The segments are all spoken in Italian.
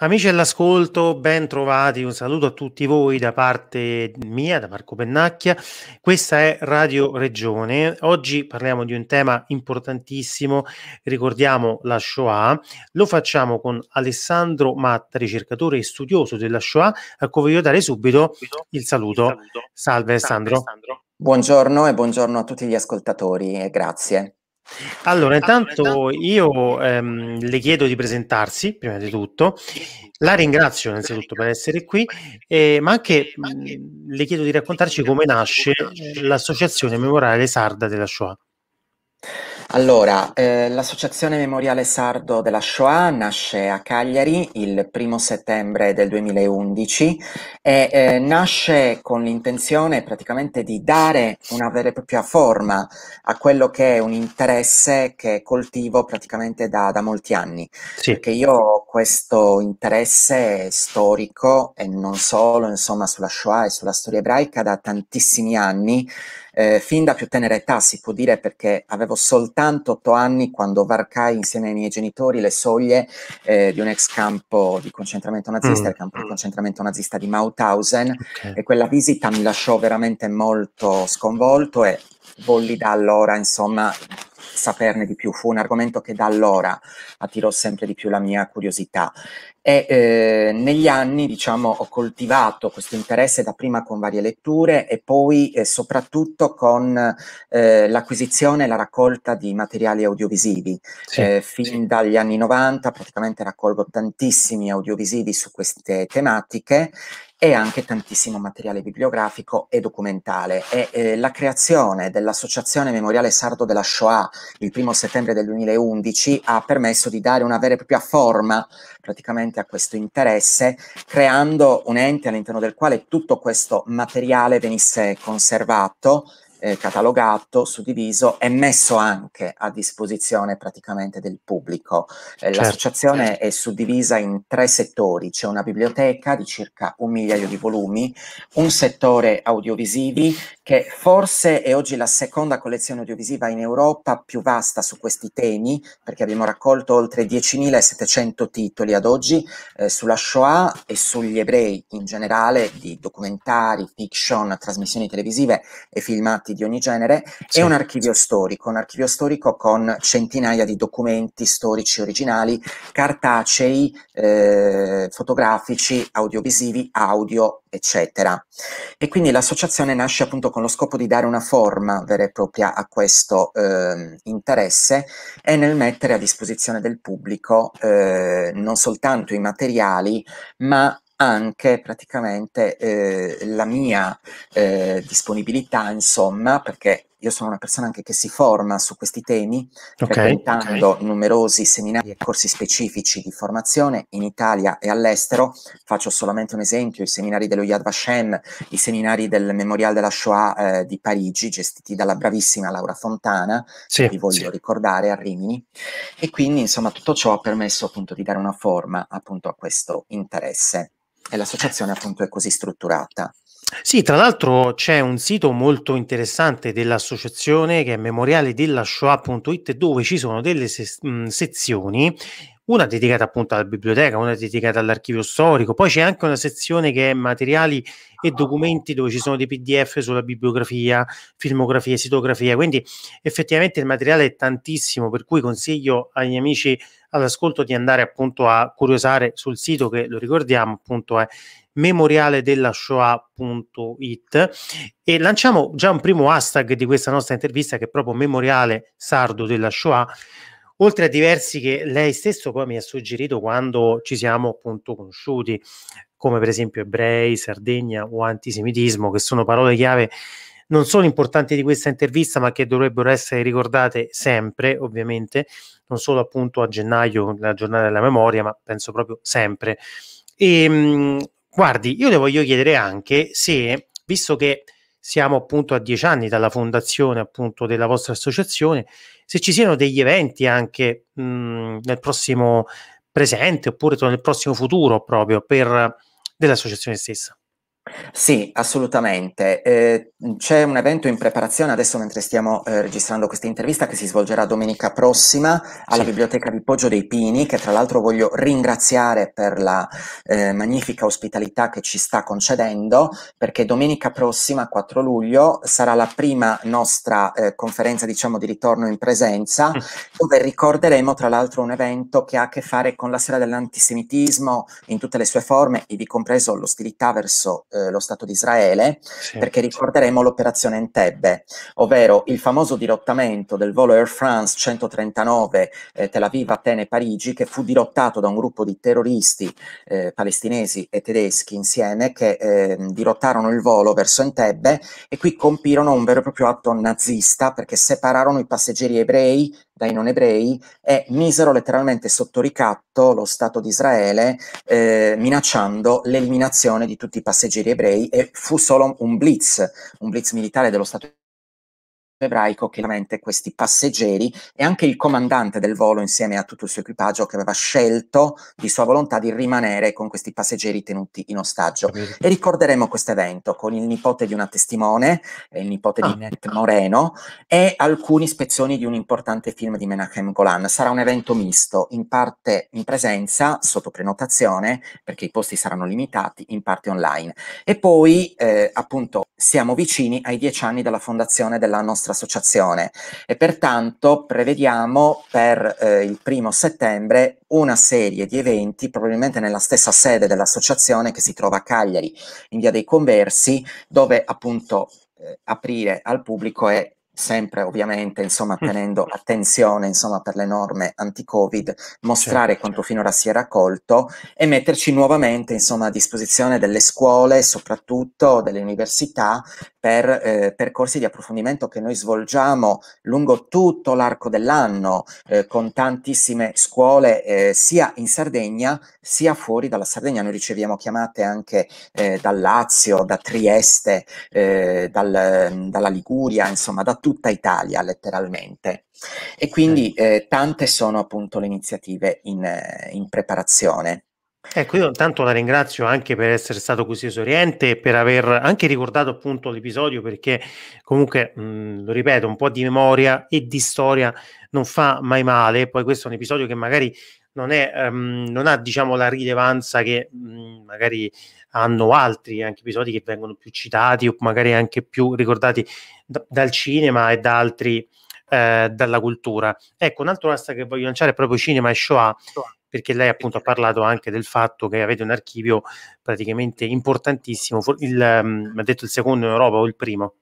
Amici all'ascolto, ben trovati, un saluto a tutti voi da parte mia, da Marco Pennacchia. Questa è Radio Regione. Oggi parliamo di un tema importantissimo, ricordiamo la Shoah. Lo facciamo con Alessandro Matta, ricercatore e studioso della Shoah, a cui voglio dare subito il saluto. Salve Alessandro. Buongiorno e buongiorno a tutti gli ascoltatori e grazie. Allora, intanto io ehm, le chiedo di presentarsi, prima di tutto. La ringrazio innanzitutto per essere qui, eh, eh, ma mhmm, anche mh, le chiedo di raccontarci come nasce l'Associazione Memorale Sarda della Shoah. Allora, eh, l'Associazione Memoriale Sardo della Shoah nasce a Cagliari il primo settembre del 2011 e eh, nasce con l'intenzione praticamente di dare una vera e propria forma a quello che è un interesse che coltivo praticamente da, da molti anni. Sì. Perché io ho questo interesse storico e non solo, insomma, sulla Shoah e sulla storia ebraica da tantissimi anni eh, fin da più tenera età, si può dire perché avevo soltanto otto anni quando varcai insieme ai miei genitori le soglie eh, di un ex campo di concentramento nazista, mm. il campo di concentramento nazista di Mauthausen okay. e quella visita mi lasciò veramente molto sconvolto e volli da allora, insomma, saperne di più. Fu un argomento che da allora attirò sempre di più la mia curiosità. E eh, negli anni, diciamo, ho coltivato questo interesse dapprima con varie letture e poi eh, soprattutto con eh, l'acquisizione e la raccolta di materiali audiovisivi. Sì, eh, fin sì. dagli anni 90 praticamente raccolgo tantissimi audiovisivi su queste tematiche e anche tantissimo materiale bibliografico e documentale. E, eh, la creazione dell'Associazione Memoriale Sardo della Shoah il 1 settembre del 2011 ha permesso di dare una vera e propria forma praticamente a questo interesse, creando un ente all'interno del quale tutto questo materiale venisse conservato eh, catalogato, suddiviso e messo anche a disposizione praticamente del pubblico. Eh, certo, l'associazione certo. è suddivisa in tre settori, c'è una biblioteca di circa un migliaio di volumi, un settore audiovisivi che forse è oggi la seconda collezione audiovisiva in Europa più vasta su questi temi, perché abbiamo raccolto oltre 10.700 titoli ad oggi eh, sulla Shoah e sugli ebrei in generale, di documentari, fiction, trasmissioni televisive e filmati di ogni genere, sì. e un archivio storico, un archivio storico con centinaia di documenti storici originali, cartacei, eh, fotografici, audiovisivi, audio, eccetera. E quindi l'associazione nasce appunto con con lo scopo di dare una forma vera e propria a questo eh, interesse e nel mettere a disposizione del pubblico eh, non soltanto i materiali, ma anche praticamente eh, la mia eh, disponibilità, insomma, perché io sono una persona anche che si forma su questi temi, okay, okay, numerosi seminari e corsi specifici di formazione in Italia e all'estero. Faccio solamente un esempio, i seminari dello Yad Vashem, i seminari del Memorial della Shoah eh, di Parigi, gestiti dalla bravissima Laura Fontana, sì, che vi voglio sì. ricordare a Rimini. E quindi, insomma, tutto ciò ha permesso appunto di dare una forma appunto a questo interesse. E l'associazione appunto è così strutturata. Sì, tra l'altro c'è un sito molto interessante dell'associazione che è memoriale della Shoah.it dove ci sono delle se- mh, sezioni, una dedicata appunto alla biblioteca, una dedicata all'archivio storico, poi c'è anche una sezione che è materiali e documenti dove ci sono dei PDF sulla bibliografia, filmografia, sitografia, quindi effettivamente il materiale è tantissimo, per cui consiglio agli amici all'ascolto di andare appunto a curiosare sul sito che lo ricordiamo appunto è memoriale e lanciamo già un primo hashtag di questa nostra intervista che è proprio memoriale sardo della Shoah oltre a diversi che lei stesso poi mi ha suggerito quando ci siamo appunto conosciuti, come per esempio ebrei, Sardegna o antisemitismo, che sono parole chiave non solo importanti di questa intervista, ma che dovrebbero essere ricordate sempre, ovviamente, non solo appunto a gennaio, la giornata della memoria, ma penso proprio sempre. E ehm, Guardi, io le voglio chiedere anche se, visto che siamo appunto a dieci anni dalla fondazione appunto della vostra associazione, se ci siano degli eventi anche mh, mm, nel prossimo presente oppure nel prossimo futuro proprio per eh, dell'associazione stessa. Sì, assolutamente. Eh, c'è un evento in preparazione adesso mentre stiamo eh, registrando questa intervista che si svolgerà domenica prossima alla sì. Biblioteca di Poggio dei Pini, che tra l'altro voglio ringraziare per la eh, magnifica ospitalità che ci sta concedendo, perché domenica prossima, 4 luglio, sarà la prima nostra eh, conferenza, diciamo, di ritorno in presenza, mm. dove ricorderemo tra l'altro un evento che ha a che fare con la sera dell'antisemitismo in tutte le sue forme, e vi compreso l'ostilità verso eh, eh, lo Stato di Israele, sì. perché ricorderemo l'operazione Entebbe, ovvero il famoso dirottamento del volo Air France 139 eh, Tel Aviv, Atene, Parigi, che fu dirottato da un gruppo di terroristi eh, palestinesi e tedeschi insieme che ehm, dirottarono il volo verso Entebbe e qui compirono un vero e proprio atto nazista perché separarono i passeggeri ebrei dai non ebrei e misero letteralmente sotto ricatto lo Stato di Israele eh, minacciando l'eliminazione di tutti i passeggeri ebrei e fu solo un blitz, un blitz militare dello Stato ebraico che veramente questi passeggeri e anche il comandante del volo insieme a tutto il suo equipaggio che aveva scelto di sua volontà di rimanere con questi passeggeri tenuti in ostaggio. E ricorderemo questo evento con il nipote di una testimone, il nipote ah. di Net Moreno e alcune ispezioni di un importante film di Menachem Golan. Sarà un evento misto, in parte in presenza, sotto prenotazione, perché i posti saranno limitati, in parte online. E poi eh, appunto siamo vicini ai dieci anni della fondazione della nostra nostra associazione e pertanto prevediamo per eh, il primo settembre una serie di eventi probabilmente nella stessa sede dell'associazione che si trova a Cagliari in via dei Conversi dove appunto eh, aprire al pubblico è sempre ovviamente insomma mm. tenendo attenzione insomma per le norme anti-covid mostrare certo. quanto certo. finora si è raccolto e metterci nuovamente insomma a disposizione delle scuole soprattutto delle università per eh, percorsi di approfondimento che noi svolgiamo lungo tutto l'arco dell'anno eh, con tantissime scuole eh, sia in Sardegna sia fuori dalla Sardegna noi riceviamo chiamate anche eh, dal Lazio da Trieste eh, dal, dalla Liguria insomma da tutti tutta Italia letteralmente. E quindi eh, tante sono appunto le iniziative in, eh, in preparazione. Ecco, io intanto la ringrazio anche per essere stato così esoriente e per aver anche ricordato appunto l'episodio perché comunque, mh, mhmm, lo ripeto, un po' di memoria e di storia non fa mai male. Poi questo è un episodio che magari non, è, um, non ha diciamo la rilevanza che mh, mhmm, magari hanno altri anche episodi che vengono più citati o magari anche più ricordati d- dal cinema e da altri eh, dalla cultura. Ecco, un altro asta che voglio lanciare è proprio cinema e Shoah, perché lei appunto ha parlato anche del fatto che avete un archivio praticamente importantissimo, il, mm, ha detto il secondo in Europa o il primo.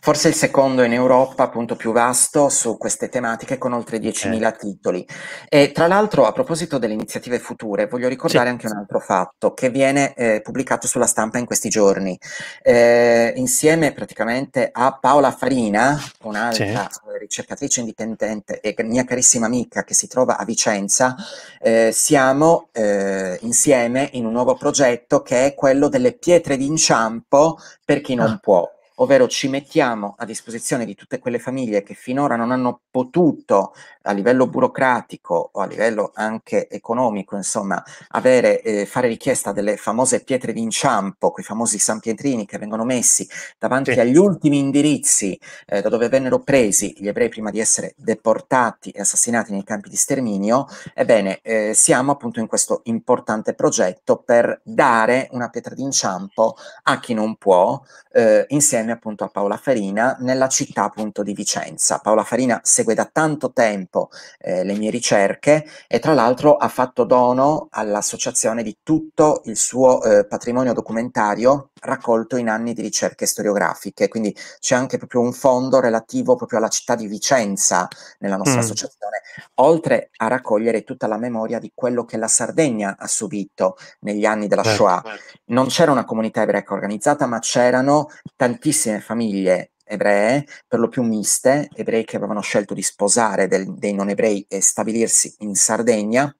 Forse il secondo in Europa, appunto più vasto su queste tematiche con oltre 10.000 eh. titoli. E tra l'altro, a proposito delle iniziative future, voglio ricordare sì. anche un altro fatto che viene eh, pubblicato sulla stampa in questi giorni. Eh, insieme praticamente a Paola Farina, un'altra sì. Eh, ricercatrice indipendente e mia carissima amica che si trova a Vicenza, eh, siamo eh, insieme in un nuovo progetto che è quello delle pietre d'inciampo per chi non ah. può ovvero ci mettiamo a disposizione di tutte quelle famiglie che finora non hanno potuto a livello burocratico o a livello anche economico, insomma, avere, eh, fare richiesta delle famose pietre d'inciampo, quei famosi San Pietrini che vengono messi davanti sì. agli ultimi indirizzi eh, da dove vennero presi gli ebrei prima di essere deportati e assassinati nei campi di sterminio, ebbene, eh, siamo appunto in questo importante progetto per dare una pietra d'inciampo a chi non può, eh, insieme insieme appunto a Paola Farina nella città appunto di Vicenza. Paola Farina segue da tanto tempo eh, le mie ricerche e tra l'altro ha fatto dono all'associazione di tutto il suo eh, patrimonio documentario raccolto in anni di ricerche storiografiche, quindi c'è anche proprio un fondo relativo proprio alla città di Vicenza nella nostra mm. associazione, oltre a raccogliere tutta la memoria di quello che la Sardegna ha subito negli anni della certo, Shoah. Certo. Non c'era una comunità ebraica organizzata, ma c'erano tantissime famiglie ebree, per lo più miste, ebrei che avevano scelto di sposare del, dei non ebrei e stabilirsi in Sardegna.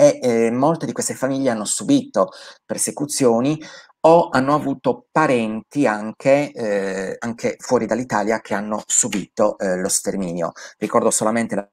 E eh, molte di queste famiglie hanno subito persecuzioni o hanno avuto parenti anche, eh, anche fuori dall'Italia che hanno subito eh, lo sterminio. Ricordo solamente la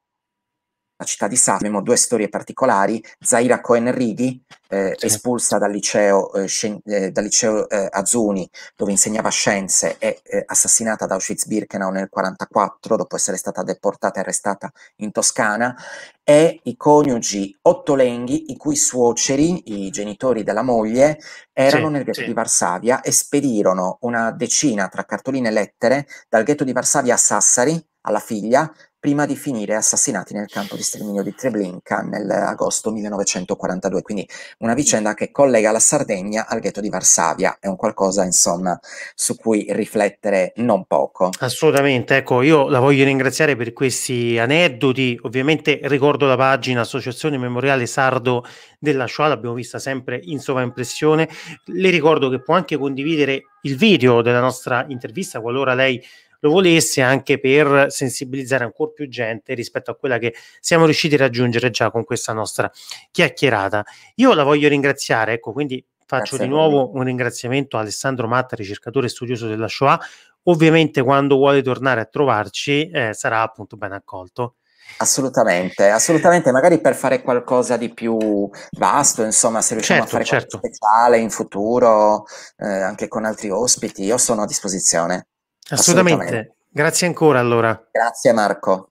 la città di Sassari, abbiamo due storie particolari, Zaira Cohen-Righi, eh, sì. espulsa dal liceo, eh, scien- eh, dal liceo eh, Azzuni, dove insegnava scienze, e eh, assassinata da Auschwitz-Birkenau nel 1944, dopo essere stata deportata e arrestata in Toscana, e i coniugi Ottolenghi, i cui suoceri, i genitori della moglie, erano sì, nel ghetto sì. di Varsavia e spedirono una decina tra cartoline e lettere dal ghetto di Varsavia a Sassari, alla figlia, prima di finire assassinati nel campo di sterminio di Treblinka nell'agosto 1942, quindi una vicenda che collega la Sardegna al ghetto di Varsavia, è un qualcosa insomma su cui riflettere non poco. Assolutamente, ecco, io la voglio ringraziare per questi aneddoti, ovviamente ricordo la pagina Associazione Memoriale Sardo della Shoah, l'abbiamo vista sempre in sovraimpressione, le ricordo che può anche condividere il video della nostra intervista qualora lei lo volesse anche per sensibilizzare ancora più gente rispetto a quella che siamo riusciti a raggiungere già con questa nostra chiacchierata. Io la voglio ringraziare, ecco, quindi faccio Grazie di nuovo un ringraziamento a Alessandro Matta, ricercatore e studioso della Shoah. Ovviamente quando vuole tornare a trovarci eh, sarà appunto ben accolto. Assolutamente, assolutamente, magari per fare qualcosa di più vasto, insomma, se riusciamo certo, a fare certo. qualcosa speciale in futuro, eh, anche con altri ospiti, io sono a disposizione. Assolutamente. Assolutamente. Grazie ancora allora. Grazie Marco.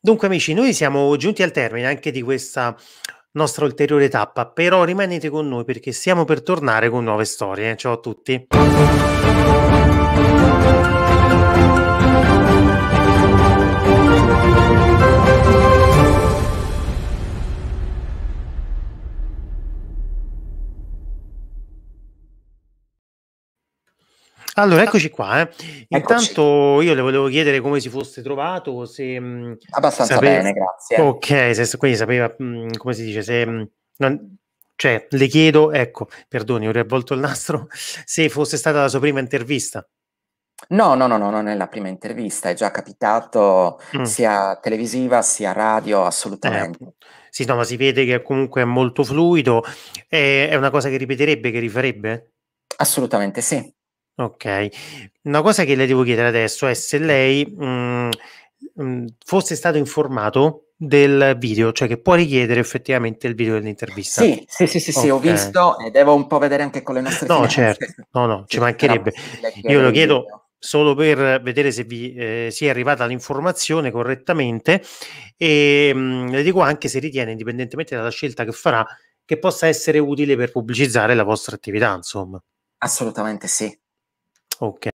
Dunque amici, noi siamo giunti al termine anche di questa nostra ulteriore tappa, però rimanete con noi perché stiamo per tornare con nuove storie. Ciao a tutti. Allora, ah. eccoci qua. Eh. Intanto io le volevo chiedere come si fosse trovato, se... Mh, mm, Abbastanza sapeva... bene, grazie. Ok, se, quindi sapeva, mh, mm, come si dice, se... Mh, mm, non... Cioè, le chiedo, ecco, perdoni, ho riavvolto il nastro, se fosse stata la sua prima intervista. No, no, no, no, non è la prima intervista, è già capitato mm. sia televisiva sia radio, assolutamente. Eh, sì, no, ma si vede che comunque è molto fluido. È, eh, è una cosa che ripeterebbe, che rifarebbe? Assolutamente sì. Ok, Una cosa che le devo chiedere adesso è se lei mh, mhmm, mhmm, fosse stato informato del video, cioè che può richiedere effettivamente il video dell'intervista. Sì, sì, sì, sì, okay. ho visto e devo un po' vedere anche con le nostre No, finanze. certo. No, no, sì, ci mancherebbe. Io lo chiedo solo per vedere se vi eh, sia arrivata l'informazione correttamente e mh, mhmm, le dico anche se ritiene, indipendentemente dalla scelta che farà, che possa essere utile per pubblicizzare la vostra attività, insomma. Assolutamente sì. och